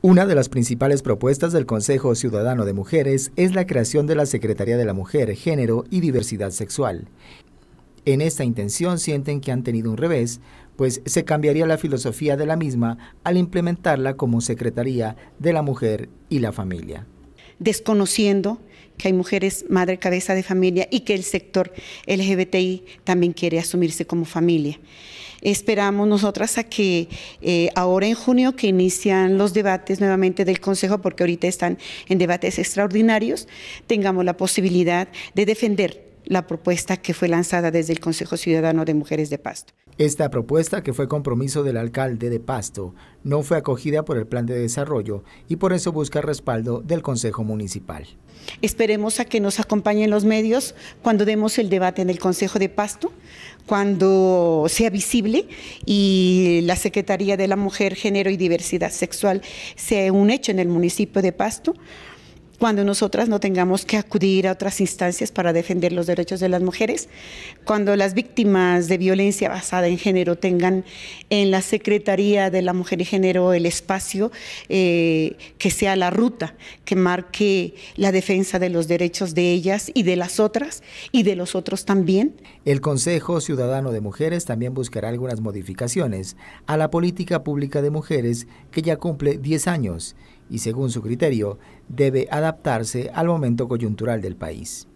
Una de las principales propuestas del Consejo Ciudadano de Mujeres es la creación de la Secretaría de la Mujer, Género y Diversidad Sexual. En esta intención sienten que han tenido un revés, pues se cambiaría la filosofía de la misma al implementarla como Secretaría de la Mujer y la Familia desconociendo que hay mujeres madre cabeza de familia y que el sector LGBTI también quiere asumirse como familia. Esperamos nosotras a que eh, ahora en junio que inician los debates nuevamente del Consejo, porque ahorita están en debates extraordinarios, tengamos la posibilidad de defender la propuesta que fue lanzada desde el Consejo Ciudadano de Mujeres de Pasto. Esta propuesta, que fue compromiso del alcalde de Pasto, no fue acogida por el plan de desarrollo y por eso busca respaldo del Consejo Municipal. Esperemos a que nos acompañen los medios cuando demos el debate en el Consejo de Pasto, cuando sea visible y la Secretaría de la Mujer, Género y Diversidad Sexual sea un hecho en el municipio de Pasto cuando nosotras no tengamos que acudir a otras instancias para defender los derechos de las mujeres, cuando las víctimas de violencia basada en género tengan en la Secretaría de la Mujer y Género el espacio eh, que sea la ruta que marque la defensa de los derechos de ellas y de las otras y de los otros también. El Consejo Ciudadano de Mujeres también buscará algunas modificaciones a la política pública de mujeres que ya cumple 10 años y según su criterio debe adaptarse al momento coyuntural del país.